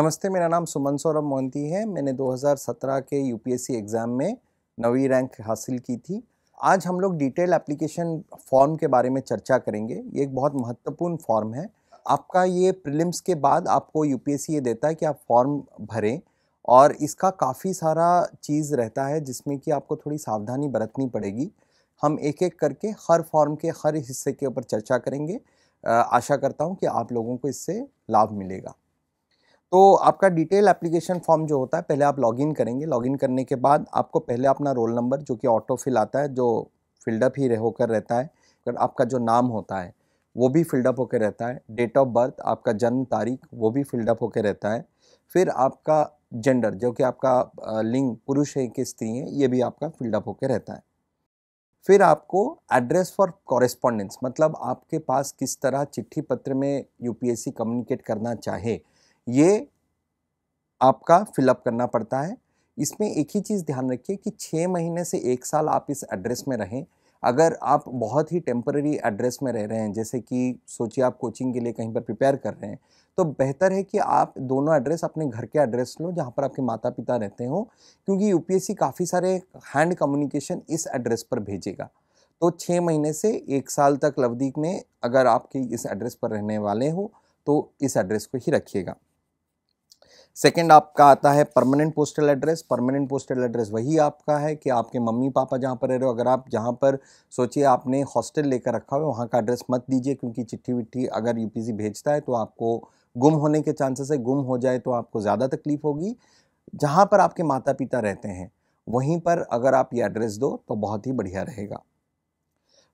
नमस्ते मेरा नाम सुमन सौरभ मोहंती है मैंने 2017 के यूपीएससी एग्ज़ाम में नवी रैंक हासिल की थी आज हम लोग डिटेल एप्लीकेशन फॉर्म के बारे में चर्चा करेंगे ये एक बहुत महत्वपूर्ण फॉर्म है आपका ये प्रिलिम्स के बाद आपको यूपीएससी ये देता है कि आप फॉर्म भरें और इसका काफ़ी सारा चीज़ रहता है जिसमें कि आपको थोड़ी सावधानी बरतनी पड़ेगी हम एक एक करके हर फॉर्म के हर हिस्से के ऊपर चर्चा करेंगे आशा करता हूँ कि आप लोगों को इससे लाभ मिलेगा तो आपका डिटेल एप्लीकेशन फॉर्म जो होता है पहले आप लॉगिन करेंगे लॉगिन करने के बाद आपको पहले अपना रोल नंबर जो कि ऑटो फिल आता है जो फिल्डअप ही होकर रहता है अगर आपका जो नाम होता है वो भी फिल्डअप होकर रहता है डेट ऑफ बर्थ आपका जन्म तारीख वो भी फिल्डअप होकर रहता है फिर आपका जेंडर जो कि आपका लिंग पुरुष है कि स्त्री है ये भी आपका फिल्डअप होकर रहता है फिर आपको एड्रेस फॉर कॉरेस्पॉन्डेंस मतलब आपके पास किस तरह चिट्ठी पत्र में यूपीएससी कम्युनिकेट करना चाहे ये आपका फिलअप करना पड़ता है इसमें एक ही चीज़ ध्यान रखिए कि छः महीने से एक साल आप इस एड्रेस में रहें अगर आप बहुत ही टेम्पररी एड्रेस में रह रहे हैं जैसे कि सोचिए आप कोचिंग के लिए कहीं पर प्रिपेयर कर रहे हैं तो बेहतर है कि आप दोनों एड्रेस अपने घर के एड्रेस लो जहाँ पर आपके माता पिता रहते हो क्योंकि यू काफ़ी सारे हैंड कम्युनिकेशन इस एड्रेस पर भेजेगा तो छः महीने से एक साल तक लवदीक में अगर आपके इस एड्रेस पर रहने वाले हो तो इस एड्रेस को ही रखिएगा सेकंड आपका आता है permanent postal address permanent postal address वही आपका है कि आपके मम्मी पापा जहाँ पर रह रहे हो अगर आप जहाँ पर सोचिए आपने हॉस्टल लेकर रखा हो वहाँ का एड्रेस मत दीजिए क्योंकि चिट्ठी विट्ठी अगर यू भेजता है तो आपको गुम होने के चांसेस है गुम हो जाए तो आपको ज़्यादा तकलीफ़ होगी जहाँ पर आपके माता पिता रहते हैं वहीं पर अगर आप ये एड्रेस दो तो बहुत ही बढ़िया रहेगा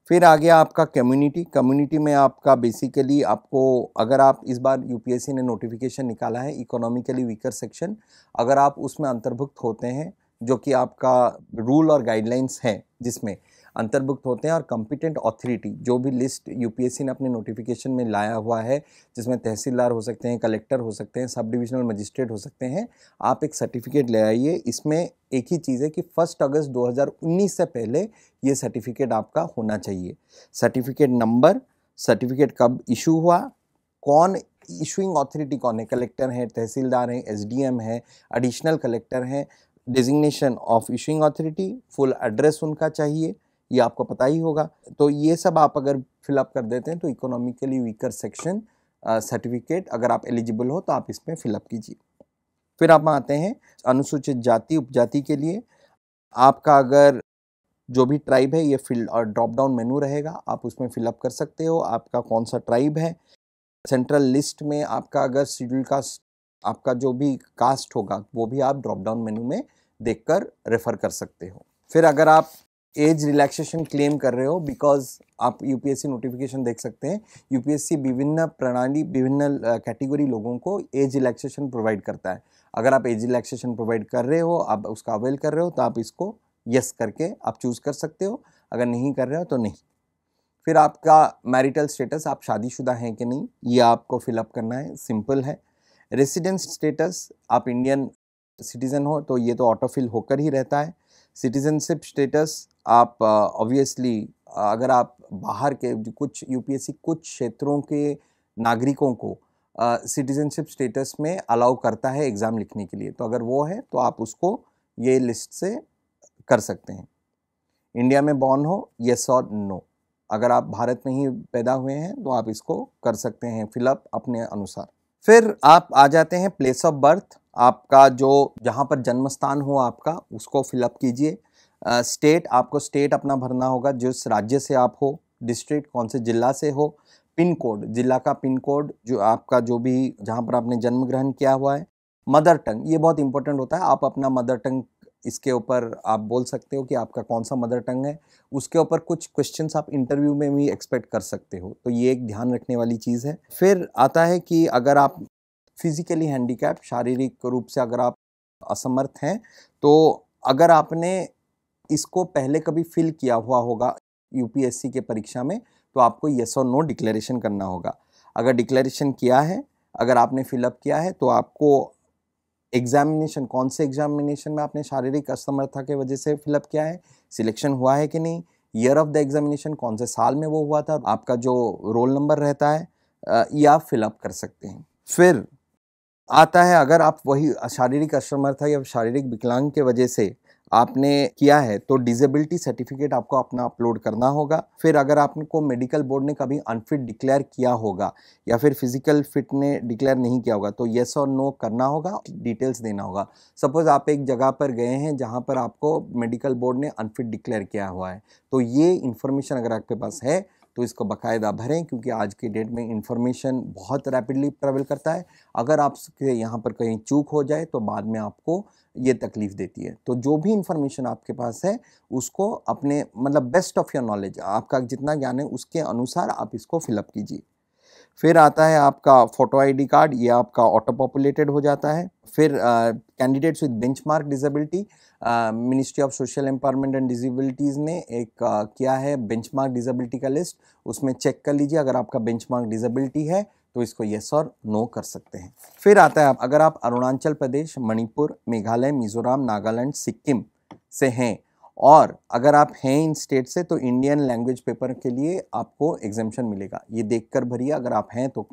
फिर आ गया आपका कम्युनिटी कम्युनिटी में आपका बेसिकली आपको अगर आप इस बार यूपीएससी ने नोटिफिकेशन निकाला है इकोनॉमिकली वीकर सेक्शन अगर आप उसमें अंतर्भुक्त होते हैं जो कि आपका रूल और गाइडलाइंस हैं जिसमें अंतर्भुक्त होते हैं और कॉम्पिटेंट ऑथोरिटी जो भी लिस्ट यूपीएससी ने अपने नोटिफिकेशन में लाया हुआ है जिसमें तहसीलदार हो सकते हैं कलेक्टर हो सकते हैं सब डिविजनल मजिस्ट्रेट हो सकते हैं आप एक सर्टिफिकेट ले आइए इसमें एक ही चीज़ है कि फर्स्ट अगस्त 2019 से पहले ये सर्टिफिकेट आपका होना चाहिए सर्टिफिकेट नंबर सर्टिफिकेट कब इशू हुआ कौन इशूइंग ऑथोरिटी कौन है कलेक्टर हैं तहसीलदार हैं एम हैं एडिशनल कलेक्टर हैं designation of issuing authority full address उनका चाहिए ये आपको पता ही होगा तो ये सब आप अगर फिलअप कर देते हैं तो इकोनॉमिकली वीकर सेक्शन सर्टिफिकेट अगर आप एलिजिबल हो तो आप इसमें फिलअप कीजिए फिर आप आते हैं अनुसूचित जाति उपजाति के लिए आपका अगर जो भी ट्राइब है ये फिल और ड्रॉप डाउन मेनू रहेगा आप उसमें फिलअप कर सकते हो आपका कौन सा ट्राइब है सेंट्रल लिस्ट में आपका अगर शेड्यूल कास्ट आपका जो भी कास्ट होगा वो भी आप ड्रॉप डाउन मेनू में देखकर रेफ़र कर सकते हो फिर अगर आप एज रिलैक्सेशन क्लेम कर रहे हो बिकॉज आप यूपीएससी नोटिफिकेशन देख सकते हैं यूपीएससी विभिन्न प्रणाली विभिन्न कैटेगरी लोगों को एज रिलैक्सेशन प्रोवाइड करता है अगर आप एज रिलैक्सेशन प्रोवाइड कर रहे हो आप उसका अवेल कर रहे हो तो आप इसको यस करके आप चूज़ कर सकते हो अगर नहीं कर रहे हो तो नहीं फिर आपका मैरिटल स्टेटस आप शादीशुदा हैं कि नहीं ये आपको फिलअप करना है सिंपल है रेसिडेंस स्टेटस आप इंडियन सिटीज़न हो तो ये तो ऑटोफिल होकर ही रहता है सिटीजनशिप स्टेटस आप ऑब्वियसली uh, अगर आप बाहर के कुछ यूपीएससी कुछ क्षेत्रों के नागरिकों को सिटीजनशिप uh, स्टेटस में अलाउ करता है एग्ज़ाम लिखने के लिए तो अगर वो है तो आप उसको ये लिस्ट से कर सकते हैं इंडिया में बॉर्न हो येस और नो अगर आप भारत में ही पैदा हुए हैं तो आप इसको कर सकते हैं फिलअप अपने अनुसार फिर आप आ जाते हैं प्लेस ऑफ बर्थ आपका जो जहाँ पर जन्म स्थान हो आपका उसको फिलअप कीजिए स्टेट आपको स्टेट अपना भरना होगा जिस राज्य से आप हो डिस्ट्रिक्ट कौन से जिला से हो पिन कोड जिला का पिन कोड जो आपका जो भी जहाँ पर आपने जन्म ग्रहण किया हुआ है मदर टंग ये बहुत इंपॉर्टेंट होता है आप अपना मदर टंग इसके ऊपर आप बोल सकते हो कि आपका कौन सा मदर टंग है उसके ऊपर कुछ क्वेश्चंस आप इंटरव्यू में भी एक्सपेक्ट कर सकते हो तो ये एक ध्यान रखने वाली चीज़ है फिर आता है कि अगर आप फिज़िकली हैंडीकैप शारीरिक रूप से अगर आप असमर्थ हैं तो अगर आपने इसको पहले कभी फिल किया हुआ होगा यूपीएससी के परीक्षा में तो आपको येस और नो डिक्लेरेशन करना होगा अगर डिक्लेरेशन किया है अगर आपने फिलअप किया है तो आपको एग्जामिनेशन कौन से एग्जामिनेशन में आपने शारीरिक असमर्थता के वजह से फिलअप किया है सिलेक्शन हुआ है कि नहीं ईयर ऑफ द एग्जामिनेशन कौन से साल में वो हुआ था आपका जो रोल नंबर रहता है या फिलअप कर सकते हैं फिर आता है अगर आप वही शारीरिक असमर्थ या शारीरिक विकलांग के वजह से आपने किया है तो डिजेबिलिटी सर्टिफिकेट आपको अपना अपलोड करना होगा फिर अगर आपको मेडिकल बोर्ड ने कभी अनफिट डिक्लेयर किया होगा या फिर फिजिकल फिट ने डिक्लेयर नहीं किया होगा तो येस और नो करना होगा डिटेल्स देना होगा सपोज़ आप एक जगह पर गए हैं जहां पर आपको मेडिकल बोर्ड ने अनफिट डिक्लेयर किया हुआ है तो ये इन्फॉर्मेशन अगर आपके पास है तो इसको बकायदा भरें क्योंकि आज के डेट में इन्फॉर्मेशन बहुत रैपिडली ट्रेवल करता है अगर आपके यहाँ पर कहीं चूक हो जाए तो बाद में आपको ये तकलीफ़ देती है तो जो भी इन्फॉर्मेशन आपके पास है उसको अपने मतलब बेस्ट ऑफ योर नॉलेज आपका जितना ज्ञान है उसके अनुसार आप इसको फिलअप कीजिए फिर आता है आपका फ़ोटो आईडी कार्ड ये आपका ऑटो पॉपुलेटेड हो जाता है फिर candidates with benchmark disability ministry of social empowerment and disabilities ने एक uh, किया है बेंचमार्क डिजेबिलिटी का लिस्ट उसमें चेक कर लीजिए अगर आपका बेंचमार्क डिजेबिलिटी है तो इसको येस और नो कर सकते हैं फिर आता है आप अगर आप अरुणाचल प्रदेश मणिपुर मेघालय मिजोरम नागालैंड सिक्किम से हैं और अगर आप हैं इन स्टेट से तो इंडियन लैंग्वेज पेपर के लिए आपको एग्जामेशन मिलेगा ये देखकर भरिए अगर आप हैं तो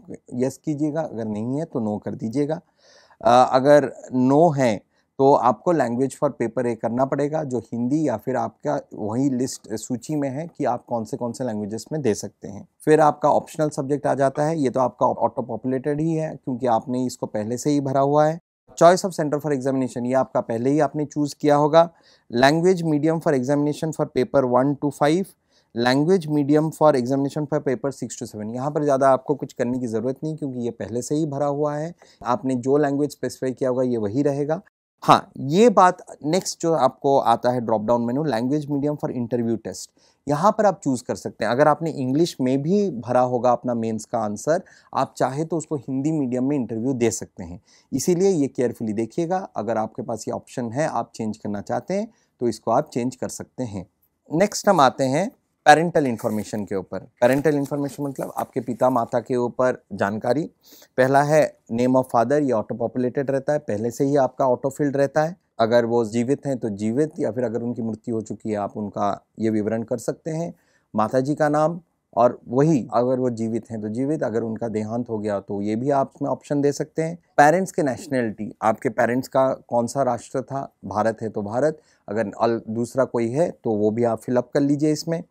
यस कीजिएगा अगर नहीं है तो नो कर दीजिएगा uh, अगर नो हैं तो आपको लैंग्वेज फॉर पेपर ए करना पड़ेगा जो हिंदी या फिर आपका वही लिस्ट सूची में है कि आप कौन से कौन से लैंग्वेजेस में दे सकते हैं फिर आपका ऑप्शनल सब्जेक्ट आ जाता है ये तो आपका ऑटो पॉपुलेटेड ही है क्योंकि आपने इसको पहले से ही भरा हुआ है choice of centre for examination ये आपका पहले ही आपने चूज़ किया होगा language medium for examination for paper one two five language medium for examination for paper six two seven यहाँ पर ज़्यादा आपको कुछ करने की ज़रूरत नहीं क्योंकि ये पहले से ही भरा हुआ है आपने जो लैंग्वेज स्पेसिफाई किया होगा ये वही रहेगा हाँ ये बात नेक्स्ट जो आपको आता है drop down menu language medium for interview test यहाँ पर आप चूज़ कर सकते हैं अगर आपने इंग्लिश में भी भरा होगा अपना मेंस का आंसर आप चाहे तो उसको हिंदी मीडियम में इंटरव्यू दे सकते हैं इसीलिए ये केयरफुली देखिएगा अगर आपके पास ये ऑप्शन है आप चेंज करना चाहते हैं तो इसको आप चेंज कर सकते हैं नेक्स्ट हम आते हैं पेरेंटल इन्फॉर्मेशन के ऊपर पेरेंटल इन्फॉर्मेशन मतलब आपके पिता माता के ऊपर जानकारी पहला है नेम ऑफ फादर ये ऑटो पॉपुलेटेड रहता है पहले से ही आपका ऑटो फील्ड रहता है अगर वो जीवित हैं तो जीवित या फिर अगर उनकी मृत्यु हो चुकी है आप उनका ये विवरण कर सकते हैं माता जी का नाम और वही अगर वो जीवित हैं तो जीवित अगर उनका देहांत हो गया तो ये भी आप इसमें ऑप्शन दे सकते हैं पेरेंट्स के नेशनैलिटी आपके पेरेंट्स का कौन सा राष्ट्र था भारत है तो भारत अगर दूसरा कोई है तो वो भी आप फिलअप कर लीजिए इसमें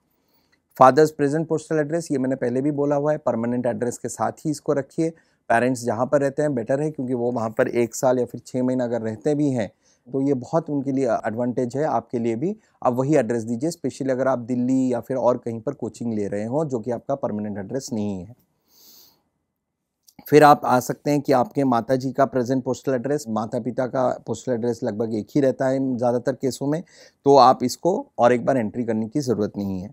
फादर्स प्रेजेंट पोस्टल एड्रेस ये मैंने पहले भी बोला हुआ है परमानेंट एड्रेस के साथ ही इसको रखिए पेरेंट्स जहाँ पर रहते हैं बेटर है क्योंकि वो वहाँ पर एक साल या फिर छः महीना अगर रहते भी हैं तो ये बहुत उनके लिए एडवांटेज है आपके लिए भी आप वही एड्रेस दीजिए स्पेशली अगर आप दिल्ली या फिर और कहीं पर कोचिंग ले रहे हो जो कि आपका परमानेंट एड्रेस नहीं है फिर आप आ सकते हैं कि आपके माता जी का प्रेजेंट पोस्टल एड्रेस माता पिता का पोस्टल एड्रेस लगभग एक ही रहता है ज़्यादातर केसों में तो आप इसको और एक बार एंट्री करने की ज़रूरत नहीं है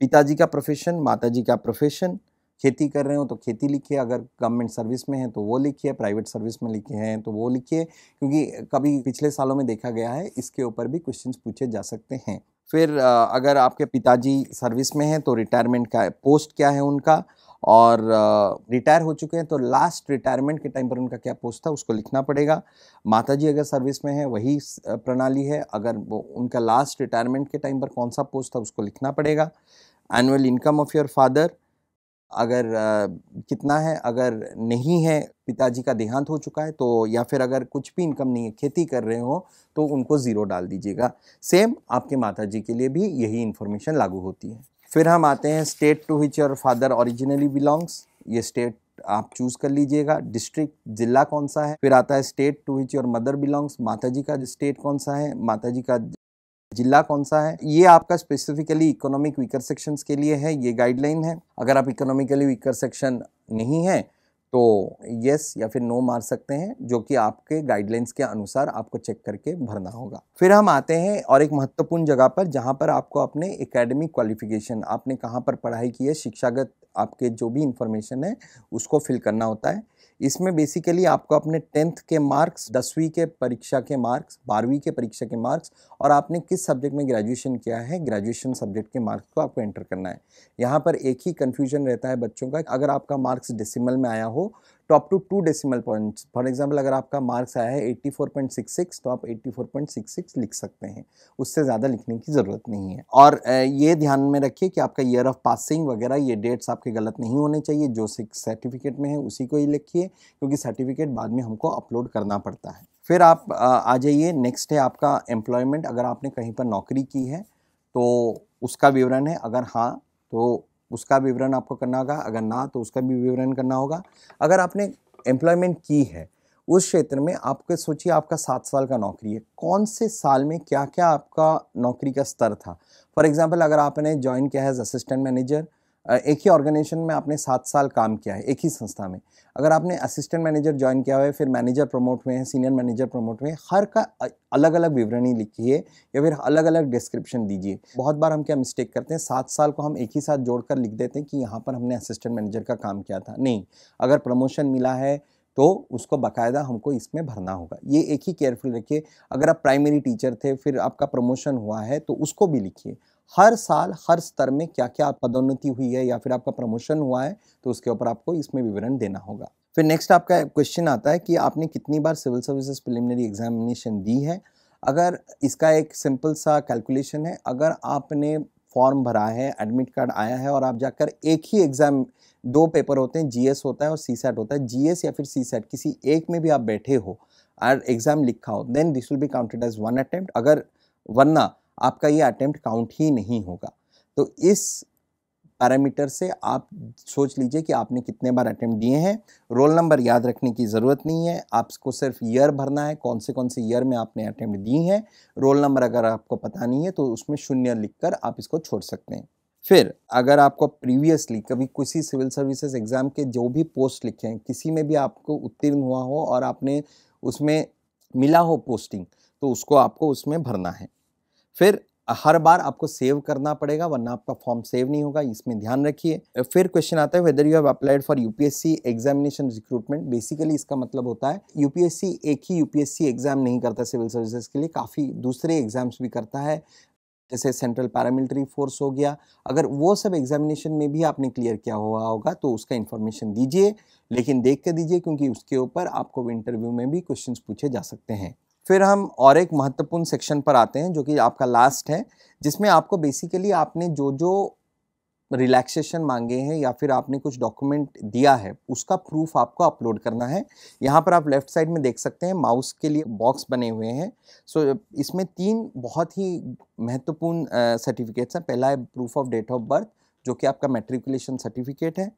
पिताजी का प्रोफेशन माताजी का प्रोफेशन खेती कर रहे हो तो खेती लिखिए अगर गवर्नमेंट सर्विस में है तो वो लिखिए प्राइवेट सर्विस में लिखे हैं तो वो लिखिए क्योंकि कभी पिछले सालों में देखा गया है इसके ऊपर भी क्वेश्चन पूछे जा सकते हैं फिर अगर आपके पिताजी सर्विस में हैं तो रिटायरमेंट का पोस्ट क्या है उनका और रिटायर हो चुके हैं तो लास्ट रिटायरमेंट के टाइम पर उनका क्या पोस्ट था उसको लिखना पड़ेगा माता जी अगर सर्विस में है वही प्रणाली है अगर वो उनका लास्ट रिटायरमेंट के टाइम पर कौन सा पोस्ट था उसको लिखना पड़ेगा annual income of your father अगर कितना है अगर नहीं है पिताजी का देहांत हो चुका है तो या फिर अगर कुछ भी इनकम नहीं है खेती कर रहे हो तो उनको ज़ीरो डाल दीजिएगा सेम आपके माता जी के लिए भी यही इन्फॉर्मेशन लागू होती है फिर हम आते हैं state to which your father originally belongs ये स्टेट आप चूज़ कर लीजिएगा डिस्ट्रिक्ट जिला कौन सा है फिर आता है state to which your mother belongs माता जी का स्टेट कौन सा है माता जी का जिला कौन सा है ये आपका स्पेसिफिकली इकोनॉमिक वीकर सेक्शंस के लिए है ये गाइडलाइन है अगर आप इकोनॉमिकली वीकर सेक्शन नहीं है तो यस या फिर नो मार सकते हैं जो कि आपके गाइडलाइंस के अनुसार आपको चेक करके भरना होगा फिर हम आते हैं और एक महत्वपूर्ण जगह पर जहाँ पर आपको अपने एकेडमिक क्वालिफिकेशन आपने कहाँ पर पढ़ाई की है शिक्षागत आपके जो भी इंफॉर्मेशन है उसको फिल करना होता है इसमें बेसिकली आपको अपने टेंथ के मार्क्स दसवीं के परीक्षा के मार्क्स बारहवीं के परीक्षा के मार्क्स और आपने किस सब्जेक्ट में ग्रेजुएशन किया है ग्रेजुएशन सब्जेक्ट के मार्क्स को आपको एंटर करना है यहाँ पर एक ही कन्फ्यूजन रहता है बच्चों का अगर आपका मार्क्स डिसिमल में आया हो तो up to two decimal points for example अगर आपका मार्क्स आया है 84.66 तो आप 84.66 लिख सकते हैं उससे ज़्यादा लिखने की ज़रूरत नहीं है और ये ध्यान में रखिए कि आपका ईयर ऑफ पासिंग वगैरह ये डेट्स आपके गलत नहीं होने चाहिए जो सर्टिफिकेट में है उसी को ही लिखिए क्योंकि सर्टिफिकेट बाद में हमको अपलोड करना पड़ता है फिर आप आ जाइए नेक्स्ट है आपका एम्प्लॉयमेंट अगर आपने कहीं पर नौकरी की है तो उसका विवरण है अगर हाँ तो उसका विवरण आपको करना होगा अगर ना तो उसका भी विवरण करना होगा अगर आपने एम्प्लॉयमेंट की है उस क्षेत्र में आपके सोचिए आपका सात साल का नौकरी है कौन से साल में क्या क्या आपका नौकरी का स्तर था फॉर एग्ज़ाम्पल अगर आपने ज्वाइन किया है एज असिस्टेंट मैनेजर एक ही ऑर्गेनाइजेशन में आपने सात साल काम किया है एक ही संस्था में अगर आपने असिस्टेंट मैनेजर ज्वाइन किया हुआ है फिर मैनेजर प्रमोट हुए हैं सीनियर मैनेजर प्रमोट हुए हैं हर का अलग अलग विवरणी लिखिए या फिर अलग अलग डिस्क्रिप्शन दीजिए बहुत बार हम क्या मिस्टेक करते हैं सात साल को हम एक ही साथ जोड़कर लिख देते हैं कि यहाँ पर हमने असिस्टेंट मैनेजर का काम किया था नहीं अगर प्रमोशन मिला है तो उसको बाकायदा हमको इसमें भरना होगा ये एक ही केयरफुल रखिए अगर आप प्राइमरी टीचर थे फिर आपका प्रमोशन हुआ है तो उसको भी लिखिए हर साल हर स्तर में क्या क्या पदोन्नति हुई है या फिर आपका प्रमोशन हुआ है तो उसके ऊपर आपको इसमें विवरण देना होगा फिर नेक्स्ट आपका क्वेश्चन आता है कि आपने कितनी बार सिविल सर्विसेज प्रिलिमिनरी एग्जामिनेशन दी है अगर इसका एक सिंपल सा कैलकुलेशन है अगर आपने फॉर्म भरा है एडमिट कार्ड आया है और आप जाकर एक ही एग्ज़ाम दो पेपर होते हैं जीएस होता है और सी सेट होता है जीएस या फिर सी सेट किसी एक में भी आप बैठे हो और एग्ज़ाम लिखा हो then this will be counted as one attempt अगर वरना आपका ये अटैम्प्ट काउंट ही नहीं होगा तो इस पैरामीटर से आप सोच लीजिए कि आपने कितने बार अटैम्प्ट दिए हैं रोल नंबर याद रखने की ज़रूरत नहीं है आपको सिर्फ ईयर भरना है कौन से कौन से ईयर में आपने अटैम्प्ट दिए हैं रोल नंबर अगर आपको पता नहीं है तो उसमें शून्य कर आप इसको छोड़ सकते हैं फिर अगर आपको प्रीवियसली कभी किसी सिविल सर्विसेज एग्ज़ाम के जो भी पोस्ट लिखे हैं किसी में भी आपको उत्तीर्ण हुआ हो और आपने उसमें मिला हो पोस्टिंग तो उसको आपको उसमें भरना है फिर हर बार आपको सेव करना पड़ेगा वरना आपका फॉर्म सेव नहीं होगा इसमें ध्यान रखिए फिर क्वेश्चन आता है whether you have applied for UPSC examination recruitment basically इसका मतलब होता है यूपीएससी एक ही यूपीएससी एग्जाम नहीं करता सिविल सर्विसेज के लिए काफ़ी दूसरे एग्जाम्स भी करता है जैसे सेंट्रल पैरामिलिट्री फोर्स हो गया अगर वो सब एग्जामिनेशन में भी आपने क्लियर किया हुआ होगा तो उसका इन्फॉर्मेशन दीजिए लेकिन देख के दीजिए क्योंकि उसके ऊपर आपको इंटरव्यू में भी क्वेश्चंस पूछे जा सकते हैं फिर हम और एक महत्वपूर्ण सेक्शन पर आते हैं जो कि आपका लास्ट है जिसमें आपको बेसिकली आपने जो जो रिलैक्सेशन मांगे हैं या फिर आपने कुछ डॉक्यूमेंट दिया है उसका प्रूफ आपको अपलोड करना है यहाँ पर आप लेफ्ट साइड में देख सकते हैं माउस के लिए बॉक्स बने हुए हैं सो इसमें तीन बहुत ही महत्वपूर्ण सर्टिफिकेट्स हैं पहला है proof of date of birth जो कि आपका मेट्रिकुलेशन सर्टिफिकेट है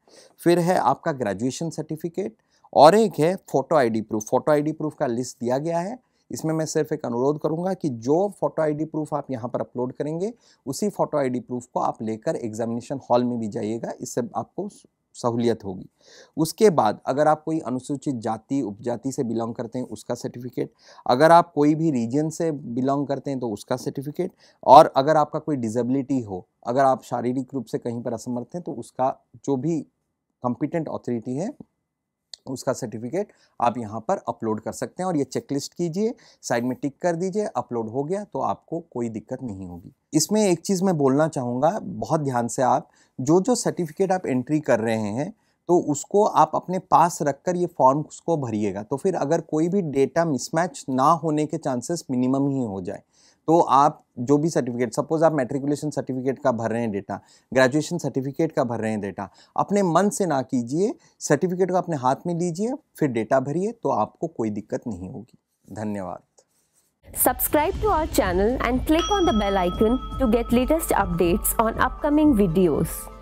फिर है आपका ग्रेजुएशन सर्टिफिकेट और एक है photo ID proof photo ID proof का लिस्ट दिया गया है इसमें मैं सिर्फ एक अनुरोध करूँगा कि जो फोटो आईडी प्रूफ आप यहाँ पर अपलोड करेंगे उसी फोटो आईडी प्रूफ को आप लेकर एग्जामिनेशन हॉल में भी जाइएगा इससे आपको सहूलियत होगी उसके बाद अगर आप कोई अनुसूचित जाति उपजाति से बिलोंग करते हैं उसका सर्टिफिकेट अगर आप कोई भी रीजन से बिलोंग करते हैं तो उसका सर्टिफिकेट और अगर आपका कोई डिजेबिलिटी हो अगर आप शारीरिक रूप से कहीं पर असमर्थ हैं तो उसका जो भी कॉम्पिटेंट अथॉरिटी है उसका सर्टिफिकेट आप यहाँ पर अपलोड कर सकते हैं और ये चेकलिस्ट कीजिए साइड में टिक कर दीजिए अपलोड हो गया तो आपको कोई दिक्कत नहीं होगी इसमें एक चीज़ मैं बोलना चाहूँगा बहुत ध्यान से आप जो जो सर्टिफिकेट आप एंट्री कर रहे हैं तो उसको आप अपने पास रख कर ये फॉर्म उसको भरिएगा तो फिर अगर कोई भी डेटा मिसमैच ना होने के चांसेस मिनिमम ही हो जाए तो आप जो भी सर्टिफिकेट सपोज आप मेट्रिकुलेशन सर्टिफिकेट का भर रहे हैं डेटा ग्रेजुएशन सर्टिफिकेट का भर रहे हैं डेटा अपने मन से ना कीजिए सर्टिफिकेट को अपने हाथ में लीजिए फिर डेटा भरिए तो आपको कोई दिक्कत नहीं होगी धन्यवाद subscribe to our channel and click on the bell icon to get latest updates on upcoming videos